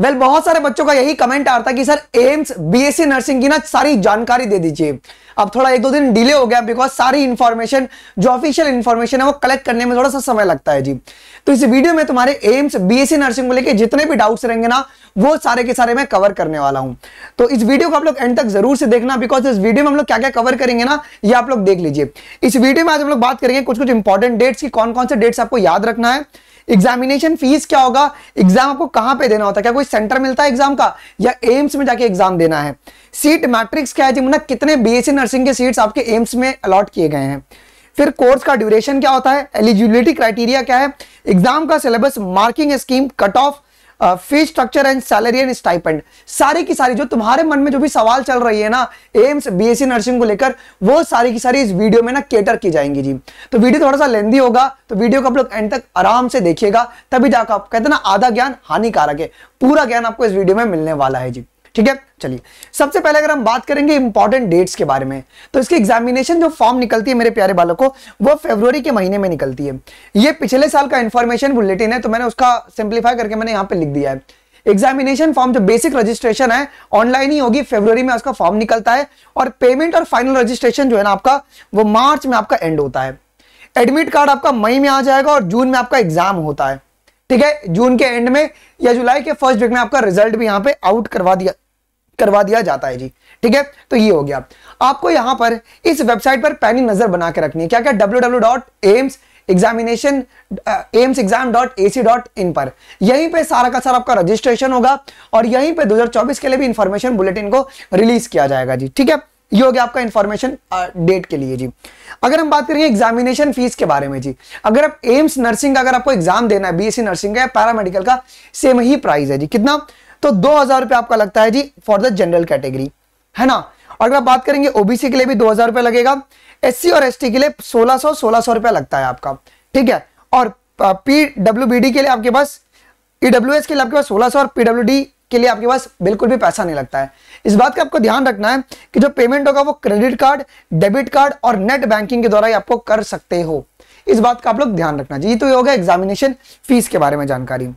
well well, बहुत सारे बच्चों का यही कमेंट आ रहा था कि सर एम्स बीएससी नर्सिंग की ना सारी जानकारी दे दीजिए अब थोड़ा एक दो दिन डिले हो गया बिकॉज सारी इन्फॉर्मेशन जो ऑफिशियल इन्फॉर्मेशन है वो कलेक्ट करने में थोड़ा सा समय लगता है जी तो इस वीडियो में तुम्हारे एम्स बीएससी नर्सिंग को लेकर जितने भी डाउट्स रहेंगे ना वो सारे के सारे मैं कवर करने वाला हूँ तो इस वीडियो को आप लोग एंड तक जरूर से देखना बिकॉज इस वीडियो में हम लोग क्या क्या कवर करेंगे ना ये आप लोग देख लीजिए इस वीडियो में आज हम लोग बात करेंगे कुछ कुछ इंपॉर्टेंट डेट्स की कौन कौन से डेट्स आपको याद रखना है एग्जामिनेशन फीस क्या होगा एग्जाम आपको कहां पे देना होता है क्या कोई सेंटर मिलता है एग्जाम का या एम्स में जाके एग्जाम देना है सीट मैट्रिक्स क्या है जी मुन्ना कितने बीएससी नर्सिंग के सीट्स आपके एम्स में अलॉट किए गए हैं फिर कोर्स का ड्यूरेशन क्या होता है एलिजिबिलिटी क्राइटेरिया क्या है एग्जाम का syllabus marking scheme cut off fee structure and salary and stipend सारी की सारी जो तुम्हारे मन में जो भी सवाल चल रही है ना एम्स बीएससी नर्सिंग को लेकर वो सारी की सारी इस वीडियो में ना केटर की जाएंगी जी तो वीडियो थोड़ा सा लेंदी होगा तो वीडियो को आप लोग एंड तक आराम से देखिएगा तभी जाकर आप कहते ना आधा ज्ञान हानिकारक है पूरा ज्ञान आपको इस वीडियो में मिलने वाला है जी ठीक है चलिए सबसे पहले अगर हम बात करेंगे इंपॉर्टेंट डेट्स के बारे में तो इसकी एग्जामिनेशन जो फॉर्म निकलती है मेरे प्यारे बालों को वो फेब्रवरी के महीने में निकलती है ये पिछले साल का इंफॉर्मेशन बुलेटिन है तो मैंने उसका सिंप्लीफाई करके मैंने यहाँ पे लिख दिया है एग्जामिनेशन फॉर्म जो बेसिक रजिस्ट्रेशन है ऑनलाइन ही होगी फेब्रवरी में उसका फॉर्म निकलता है और पेमेंट और फाइनल रजिस्ट्रेशन जो है ना आपका वो मार्च में आपका एंड होता है एडमिट कार्ड आपका मई में आ जाएगा और जून में आपका एग्जाम होता है ठीक है जून के एंड में या जुलाई के फर्स्ट वीक में आपका रिजल्ट भी यहाँ पे आउट करवा दिया करवा दिया जाता है जी ठीक है तो ये हो गया आपको यहां पर इस वेबसाइट पर पैनी नजर बना के रखनी है क्या क्या W W dot AIIMS examination AIIMS exam dot A C dot in पर यहीं पे सारा का सारा आपका रजिस्ट्रेशन होगा और यहीं पे 2024 के लिए भी इंफॉर्मेशन बुलेटिन को रिलीज किया जाएगा जी ठीक है ये हो गया आपका इंफॉर्मेशन डेट के लिए जी अगर हम बात करेंगे एग्जामिनेशन फीस के बारे में जी अगर आप एम्स नर्सिंग का अगर आपको एग्जाम देना है बी नर्सिंग का या पैरामेडिकल का सेम ही प्राइस है जी कितना तो दो हजार रुपये आपका लगता है जी फॉर द जनरल कैटेगरी है ना और अगर आप बात करेंगे ओबीसी के लिए भी दो हजार रुपये लगेगा एससी और एसटी के लिए सोलह सौ सोलह सौ रुपया लगता है आपका ठीक है और पी बी डी के लिए आपके पास ईडब्ल्यू e एस के लिए आपके पास सोलह सौ और पीडब्ल्यू डी के लिए आपके पास बिल्कुल भी पैसा नहीं लगता है इस बात का आपको ध्यान रखना है कि जो पेमेंट होगा वो क्रेडिट कार्ड डेबिट कार्ड और नेट बैंकिंग के द्वारा ही आपको कर सकते हो इस बात का आप लोग ध्यान रखना चाहिए तो ये होगा एग्जामिनेशन फीस के बारे में जानकारी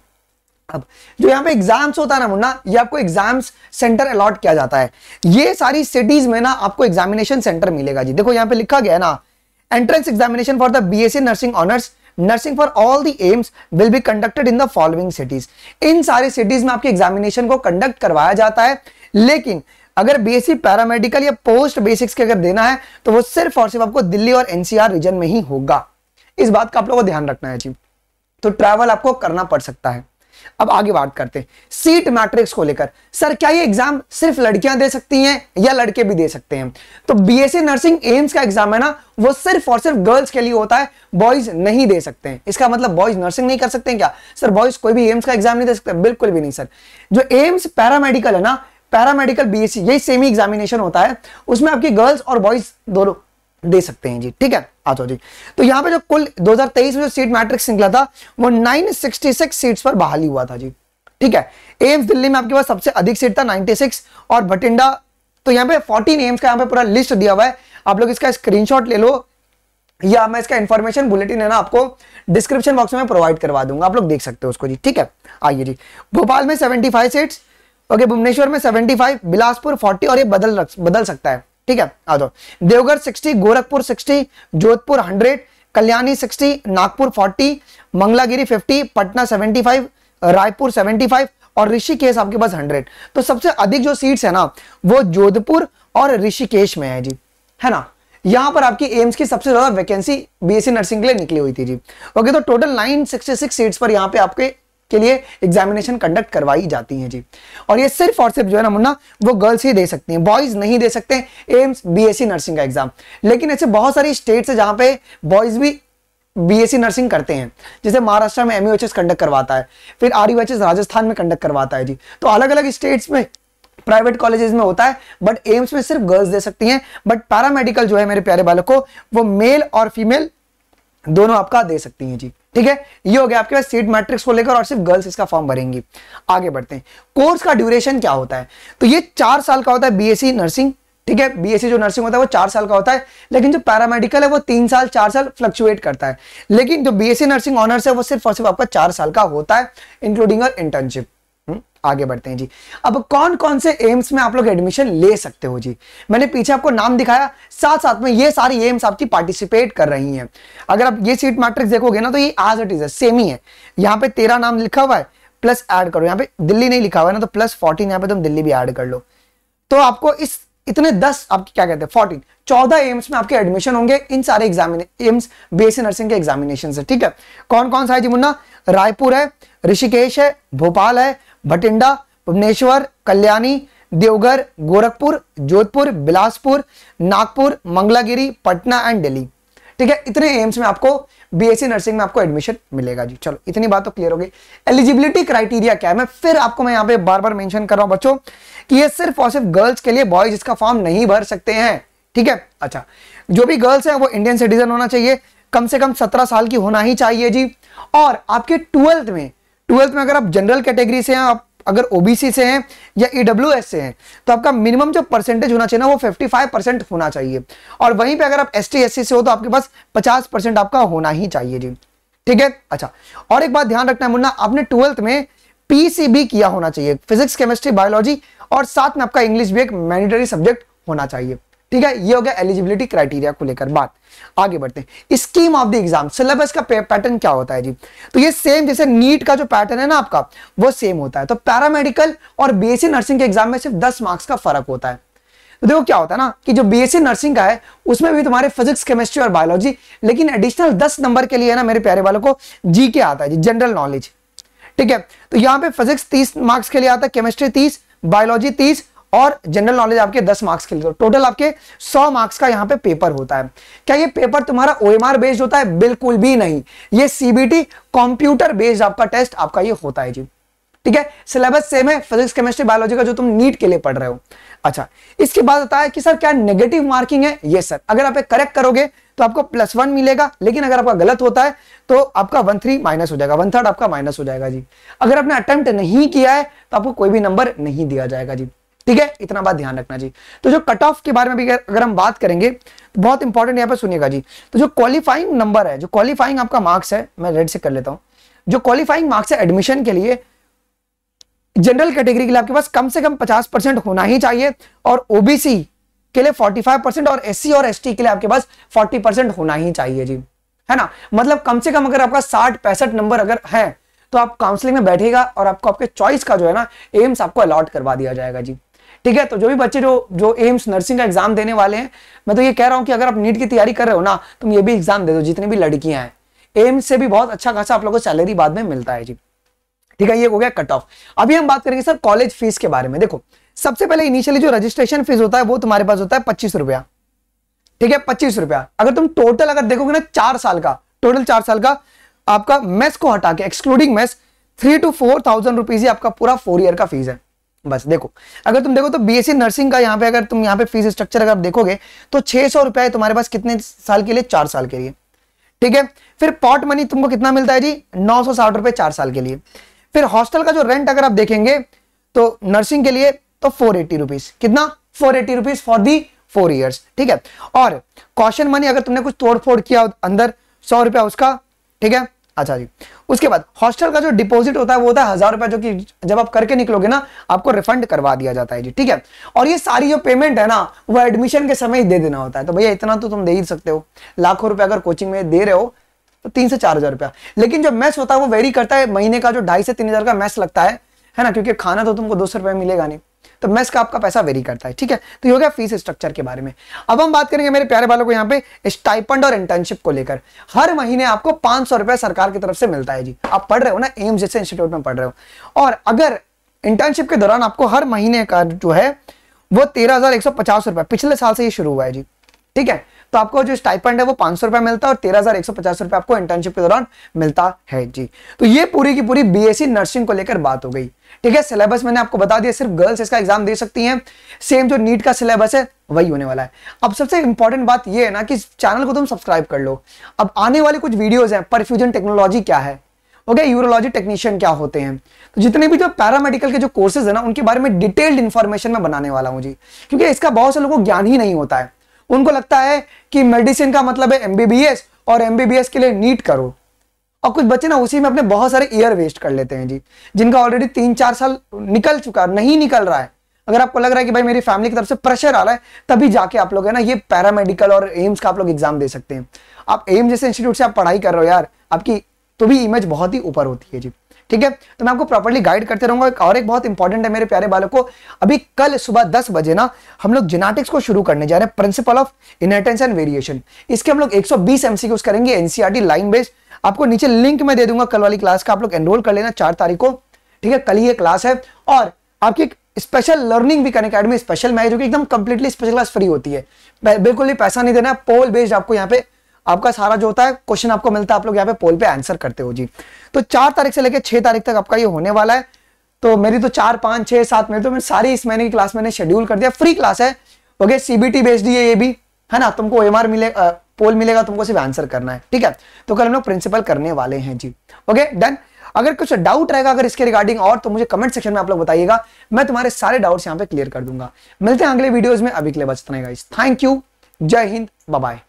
अब जो यहाँ पे एग्जाम्स होता है ना मुन्ना ये आपको एग्जाम्स सेंटर अलॉट किया जाता है ये सारी सिटीज में ना आपको एग्जामिनेशन सेंटर मिलेगा जी देखो यहाँ पे लिखा गया है ना entrance examination for the BSc nursing honours nursing for all the AIIMS will be conducted in the following cities इन सारे सिटीज में आपके एग्जामिनेशन को कंडक्ट करवाया जाता है लेकिन अगर बीएससी पैरामेडिकल या पोस्ट बेसिक्स के अगर देना है तो वो सिर्फ और सिर्फ आपको दिल्ली और एनसीआर रीजन में ही होगा इस बात का आप लोगों को ध्यान रखना है जी तो ट्रैवल आपको करना पड़ सकता है अब आगे बात करते हैं सीट मैट्रिक्स को लेकर सर क्या ये एग्जाम सिर्फ लड़कियां दे सकती हैं या लड़के भी दे सकते हैं तो बीएससी नर्सिंग एम्स का एग्जाम है ना वो सिर्फ और सिर्फ गर्ल्स के लिए होता है बॉयज नहीं दे सकते हैं इसका मतलब बॉयज नर्सिंग नहीं कर सकते हैं क्या सर बॉयज कोई भी एम्स का एग्जाम नहीं दे सकते बिल्कुल भी नहीं सर जो एम्स पैरामेडिकल है ना पैरामेडिकल बीएससी यही सेमी एग्जामिनेशन होता है उसमें आपकी गर्ल्स और बॉयज दोनों दे सकते हैं जी ठीक है अच्छा तो यहाँ पे जो कुल 2023 में जो सीट मैट्रिक्स निकला था वो 966 सीट्स पर बहाली हुआ था जी ठीक है एम्स दिल्ली में आपके पास सबसे अधिक सीट था 96 और बठिंडा तो यहाँ पे 14 एम्स का यहाँ पे पूरा लिस्ट दिया हुआ है आप लोग इसका स्क्रीनशॉट ले लो या मैं इसका इंफॉर्मेशन बुलेटिन है ना आपको डिस्क्रिप्शन बॉक्स में प्रोवाइड करवा दूंगा आप लोग देख सकते हो उसको जी ठीक है आइए जी भोपाल में सेवेंटी सीट्स ओके भुवनेश्वर में सेवेंटी बिलासपुर फोर्टी और ये बदल बदल सकता है ठीक है आ जाओ Deoghar sixty Gorakhpur sixty Jodhpur hundred Kalyani sixty Nagpur forty Mangalagiri fifty Patna seventy five Raipur seventy five और ऋषिकेश आपके पास हंड्रेड तो सबसे अधिक जो सीट्स है ना वो जोधपुर और ऋषिकेश में है जी है ना यहां पर आपकी एम्स की सबसे ज्यादा वैकेंसी बीएससी नर्सिंग के लिए निकली हुई थी जी ओके तो टोटल 966 सीट्स पर यहां पे आपके के लिए एग्जामिनेशन कंडक्ट करवाई जाती है जी और ये सिर्फ और सिर्फ जो है ना मुन्ना वो गर्ल्स ही दे सकती हैं बॉयज नहीं दे सकते एम्स बीएससी नर्सिंग का एग्जाम लेकिन ऐसे बहुत सारी स्टेट्स है जहां पे बॉयज भी बीएससी नर्सिंग e करते हैं जैसे महाराष्ट्र में एमयूएचएस कंडक्ट करवाता है फिर आर राजस्थान में कंडक्ट करवाता है जी तो अलग अलग स्टेट्स में प्राइवेट कॉलेजेस में होता है बट एम्स में सिर्फ गर्ल्स दे सकती हैं बट पैरामेडिकल जो है मेरे प्यारे बालक को वो मेल और फीमेल दोनों आपका दे सकती हैं जी ठीक है ये हो गया आपके पास सीट मैट्रिक्स को लेकर और सिर्फ गर्ल्स इसका फॉर्म भरेंगी आगे बढ़ते हैं कोर्स का ड्यूरेशन क्या होता है तो ये चार साल का होता है बीएससी नर्सिंग ठीक है बीएससी जो नर्सिंग होता है वो चार साल का होता है लेकिन जो पैरामेडिकल है वो तीन साल चार साल फ्लक्चुएट करता है लेकिन जो बीएससी नर्सिंग ऑनर्स है वो सिर्फ और सिर्फ आपका चार साल का होता है इंक्लूडिंग और इंटर्नशिप आगे बढ़ते हैं जी अब कौन कौन से एम्स में आप लोग एडमिशन ले सकते हो जी मैंने पीछे आपको नाम दिखाया साथ साथ में ये सारी एम्स आपकी पार्टिसिपेट कर रही हैं अगर आप ये सीट मैट्रिक्स देखोगे ना तो ये एज इट इज है सेम ही है यहाँ पे तेरा नाम लिखा हुआ है प्लस एड करो यहाँ पे दिल्ली नहीं लिखा हुआ है ना तो प्लस फोर्टीन यहाँ पे तुम दिल्ली भी एड कर लो तो आपको इस इतने दस आपके क्या कहते हैं फोर्टीन चौदह एम्स में आपके एडमिशन होंगे इन सारे एग्जामिन एम्स बी नर्सिंग के एग्जामिनेशन से ठीक है कौन कौन सा है जी मुन्ना रायपुर है ऋषिकेश है भोपाल है भटिंडा भुवनेश्वर कल्याणी देवघर गोरखपुर जोधपुर बिलासपुर नागपुर मंगलागिरी पटना एंड दिल्ली ठीक है इतने एम्स में आपको बीएससी नर्सिंग में आपको एडमिशन मिलेगा जी चलो इतनी बात तो क्लियर हो गई एलिजिबिलिटी क्राइटेरिया क्या है मैं फिर आपको मैं यहाँ पे बार बार मेंशन कर रहा हूं बच्चों कि ये सिर्फ और सिर्फ गर्ल्स के लिए बॉयज इसका फॉर्म नहीं भर सकते हैं ठीक है अच्छा जो भी गर्ल्स है वो इंडियन सिटीजन होना चाहिए कम से कम सत्रह साल की होना ही चाहिए जी और आपके ट्वेल्थ में ट्वेल्थ में अगर आप जनरल कैटेगरी से हैं आप अगर ओबीसी से हैं या ईडब्ल्यू e से हैं तो आपका मिनिमम जो परसेंटेज होना चाहिए ना वो 55 परसेंट होना चाहिए और वहीं पे अगर आप एस टी से हो तो आपके पास 50 परसेंट आपका होना ही चाहिए जी ठीक है अच्छा और एक बात ध्यान रखना है मुन्ना आपने ट्वेल्थ में पीसीबी किया होना चाहिए फिजिक्स केमिस्ट्री बायोलॉजी और साथ में आपका इंग्लिश भी एक मैंडेटरी सब्जेक्ट होना चाहिए ठीक है ये हो गया एलिजिबिलिटी क्राइटेरिया को लेकर बात आगे बढ़ते हैं scheme of the exam syllabus का पैटर्न क्या होता है जी तो ये सेम जैसे नीट का जो पैटर्न है ना आपका वो सेम होता है तो पैरामेडिकल और बीएससी नर्सिंग के एग्जाम में सिर्फ दस मार्क्स का फर्क होता है तो देखो क्या होता है ना कि जो बीएससी नर्सिंग का है उसमें भी तुम्हारे फिजिक्स केमिस्ट्री और बायोलॉजी लेकिन एडिशनल दस नंबर के लिए ना मेरे प्यारे वालों को जी के आता है जी जनरल नॉलेज ठीक है तो यहाँ पे फिजिक्स तीस मार्क्स के लिए आता है केमिस्ट्री तीस बायोलॉजी तीस और जनरल नॉलेज आपके 10 मार्क्स के लिए टोटल आपके 100 मार्क्स का यहाँ पे पेपर होता है क्या ये पेपर तुम्हारा ओएमआर बेस्ड होता है बिल्कुल भी नहीं ये सीबीटी कंप्यूटर बेस्ड आपका टेस्ट आपका ये होता है जी ठीक है सिलेबस सेम है फिजिक्स केमिस्ट्री बायोलॉजी का जो तुम नीट के लिए पढ़ रहे हो अच्छा इसके बाद होता है कि सर क्या नेगेटिव मार्किंग है ये सर अगर आप करेक्ट करोगे तो आपको प्लस वन मिलेगा लेकिन अगर आपका गलत होता है तो आपका वन थ्री माइनस हो जाएगा वन थर्ड आपका माइनस हो जाएगा जी अगर आपने अटेम्प्ट नहीं किया है तो आपको कोई भी नंबर नहीं दिया जाएगा जी ठीक है इतना बात ध्यान रखना जी तो जो कट ऑफ के बारे में भी अगर हम बात करेंगे तो बहुत इंपॉर्टेंट यहाँ पर सुनिएगा जी तो जो क्वालिफाइंग नंबर है जो क्वालिफाइंग आपका मार्क्स है मैं रेड से कर लेता हूं जो क्वालिफाइंग मार्क्स है एडमिशन के लिए जनरल कैटेगरी के लिए आपके पास कम से कम 50 परसेंट होना ही चाहिए और ओबीसी के लिए 45 परसेंट और एससी और एसटी के लिए आपके पास 40 परसेंट होना ही चाहिए जी है ना मतलब कम से कम अगर आपका साठ पैंसठ नंबर अगर है तो आप काउंसलिंग में बैठेगा और आपको आपके चॉइस का जो है ना एम्स आपको अलॉट करवा दिया जाएगा जी ठीक है तो जो भी बच्चे जो जो एम्स नर्सिंग का एग्जाम देने वाले हैं मैं तो ये कह रहा हूं कि अगर आप नीट की तैयारी कर रहे हो ना तुम ये भी एग्जाम दे दो जितनी भी लड़कियां हैं एम्स से भी बहुत अच्छा खासा आप लोगों को सैलरी बाद में मिलता है जी ठीक है ये हो गया कट ऑफ अभी हम बात करेंगे सर कॉलेज फीस के बारे में देखो सबसे पहले इनिशियली जो रजिस्ट्रेशन फीस होता है वो तुम्हारे पास होता है पच्चीस रुपया ठीक है पच्चीस रुपया अगर तुम टोटल अगर देखोगे ना चार साल का टोटल चार साल का आपका मेस को हटा के excluding mess three two four thousand rupees ही आपका पूरा फोर ईयर का फीस है बस देखो अगर तुम देखो तो बीएससी नर्सिंग का यहाँ पे अगर तुम यहाँ पे फीस स्ट्रक्चर अगर आप देखोगे तो छह सौ रुपया तुम्हारे पास कितने साल के लिए चार साल के लिए ठीक है फिर पॉट मनी तुमको कितना मिलता है जी नौ सौ साठ रुपए चार साल के लिए फिर हॉस्टल का जो रेंट अगर आप देखेंगे तो नर्सिंग के लिए तो फोर एटी रुपीज कितना four eighty rupees for the four years ठीक है और कॉशन मनी अगर तुमने कुछ तोड़ फोड़ किया अंदर सौ रुपया उसका ठीक है अच्छा जी उसके बाद हॉस्टल का जो डिपॉजिट होता है वो होता है हजार रुपया जो कि जब आप करके निकलोगे ना आपको रिफंड करवा दिया जाता है जी ठीक है और ये सारी जो पेमेंट है ना वो एडमिशन के समय ही दे देना होता है तो भैया इतना तो तुम दे ही सकते हो लाखों रुपया अगर कोचिंग में दे रहे हो तो तीन से चार हजार रुपया लेकिन जो मैस होता है वो वेरी करता है महीने का जो ढाई से तीन हजार का मैस लगता है है ना क्योंकि खाना तो तुमको दो सौ रुपया मिलेगा नहीं तो मेस का आपका पैसा वेरी करता है ठीक है तो ये हो गया फीस स्ट्रक्चर के बारे में अब हम बात करेंगे मेरे प्यारे बालों को यहाँ पे स्टाइपंड और इंटर्नशिप को लेकर हर महीने आपको पांच सौ रुपया सरकार की तरफ से मिलता है जी आप पढ़ रहे हो ना एम्स जैसे इंस्टीट्यूट में पढ़ रहे हो और अगर इंटर्नशिप के दौरान आपको हर महीने का जो है वो तेरह पिछले साल से ये शुरू हुआ है जी ठीक है तो आपको जो स्टाइपेंड है वो पांच सौ रुपया मिलता है और तेरह हजार एक सौ पचास रुपया आपको इंटर्नशिप के दौरान मिलता है जी तो ये पूरी की पूरी बीएससी नर्सिंग e को लेकर बात हो गई ठीक है सिलेबस मैंने आपको बता दिया सिर्फ गर्ल्स इसका एग्जाम दे सकती हैं सेम जो नीट का सिलेबस है वही होने वाला है अब सबसे इंपॉर्टेंट बात यह है ना कि चैनल को तुम सब्सक्राइब कर लो अब आने वाले कुछ वीडियोज है परफ्यूजन टेक्नोलॉजी क्या है ओके यूरोलॉजी टेक्नीशियन क्या होते हैं तो जितने भी जो पैरामेडिकल के जो कोर्सेज है ना उनके बारे में डिटेल्ड इन्फॉर्मेशन में बनाने वाला हूँ जी क्योंकि इसका बहुत से लोगों को ज्ञान ही नहीं होता है उनको लगता है कि मेडिसिन का मतलब है एमबीबीएस और एमबीबीएस के लिए नीट करो और कुछ बच्चे ना उसी में अपने बहुत सारे ईयर वेस्ट कर लेते हैं जी जिनका ऑलरेडी तीन चार साल निकल चुका नहीं निकल रहा है अगर आपको लग रहा है कि भाई मेरी फैमिली की तरफ से प्रेशर आ रहा है तभी जाके आप लोग है ना ये पैरामेडिकल और एम्स का आप लोग एग्जाम दे सकते हैं आप एम्स जैसे इंस्टीट्यूट से आप पढ़ाई कर रहे हो यार आपकी तो भी इमेज बहुत ही ऊपर होती है जी ठीक है तो मैं आपको प्रॉपरली गाइड करते रहूंगा और एक बहुत इंपॉर्टेंट है मेरे प्यारे बालक को अभी कल सुबह दस बजे ना हम लोग जिनाटिक्स को शुरू करने जा रहे हैं principle of inheritance and variation इसके हम लोग एक सौ बीस एमसीक्यूज करेंगे एनसीआरटी लाइन बेस्ड आपको नीचे लिंक में दे दूंगा कल वाली क्लास का आप लोग एनरोल कर लेना चार तारीख को ठीक है कल ही ये क्लास है और आपकी एक स्पेशल लर्निंग भी करने अकेडमी स्पेशल मैं जो कि एकदम कंप्लीटली स्पेशल क्लास फ्री होती है बिल्कुल भी पैसा नहीं देना पोल बेस्ड आपको यहाँ पे आपका सारा जो होता है क्वेश्चन आपको मिलता है आप लोग यहाँ पे पोल पे आंसर करते हो जी तो चार तारीख से लेकर छह तारीख तक आपका ये होने वाला है तो मेरी तो चार पांच छह सात में तो मैं सारी इस महीने की क्लास मैंने शेड्यूल कर दिया फ्री क्लास है ओके सीबीटी बेस्ड है ये भी है ना तुमको एम आर मिले आ, पोल मिलेगा तुमको सिर्फ आंसर करना है ठीक है तो कल हम लोग प्रिंसिपल करने वाले हैं जी ओके डन अगर कुछ डाउट रहेगा अगर इसके रिगार्डिंग और तो मुझे कमेंट सेक्शन में आप लोग बताइएगा मैं तुम्हारे सारे डाउट्स यहाँ पे क्लियर कर दूंगा मिलते हैं अगले वीडियोस में अभी के लिए बचते थैंक यू जय हिंद बाय